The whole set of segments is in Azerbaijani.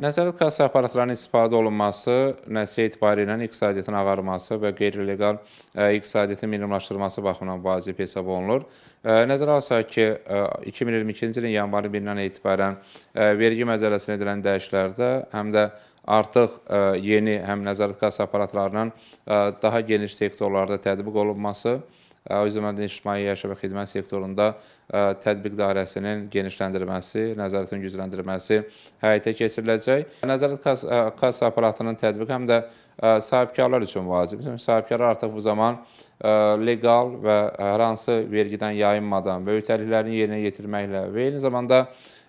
Nəzarət kassa aparatlarının istifadə olunması, nəticə etibarı ilə iqtisadiyyatın ağarması və qeyri-legal e, iqtisadiyyatın minimumlaşdırılması baxımından vacib hesab olunur. E, nəzərə alsaq ki, 2022-ci e, ilin yanvarı 1-dən etibarən vergi məcəlləsinə edilən dəyişiklərdə həm də artıq yeni həm nəzarət kassa aparatlarının daha geniş sektorlarda tətbiq olunması, O yüzdən ictimai yaşama xidmət sektorunda tətbiq dairəsinin genişləndirilməsi, nəzarətin gücləndirilməsi həyata keçiriləcək. Nəzarət kas kassa aparatının tətbiqi həm də sahibkarlar üçün vacibdir. Çünki sahibkarlar artıq bu zaman legal və hər hansı vergidən yayınmadan böyük təliflərini yerinə yetirməklə və eyni zamanda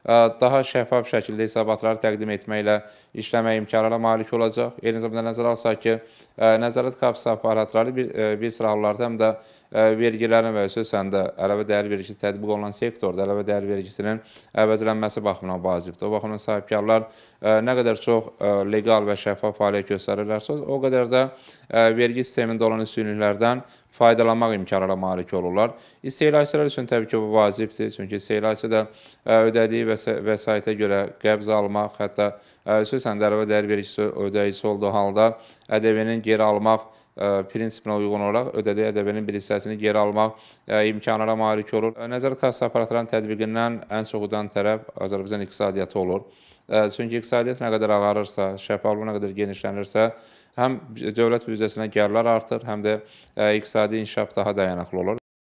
daha şəffaf şəkildə hesabatları təqdim etməklə işləmək imkanına malik olacaq. Eyni zamanda nəzərə alsaq ki, nəzarət qapısı aparatları bir, bir sıra hallarda həm də vergilərin və xüsusən də ələvə dəyər vergisi tətbiq olunan sektorda ələvə dəyər vergisinin əvəzlənməsi baxımından vacibdir. O baxımdan sahibkarlar nə qədər çox legal və şəffaf fəaliyyət göstərirlərsə, o qədər də vergi sistemində olan üstünlüklərdən faydalanmaq imkanına malik olurlar. İstehlalçılar üçün təbii ki, bu vacibdir. Çünki istehlalçı da e, ödədiyi vəs vəsaitə görə qəbz almaq, hətta e, xüsusən dərvə dəyər vericisi ödəyicisi olduğu halda ƏDV-nin geri almaq E, prinsipinə uyğun olaraq ödədiyi ƏDV-nin bir hissəsini geri almaq e, imkanına malik olur. E, Nəzər kassa aparatlarının tətbiqindən ən çox udan tərəf Azərbaycan iqtisadiyyatı olur. Çünki iqtisadiyyat nə qədər ağarırsa, şəffaflıq nə qədər genişlənirsə, həm dövlət büdcəsinə gəlirlər artır, həm də iqtisadi inkişaf daha dayanıqlı olur.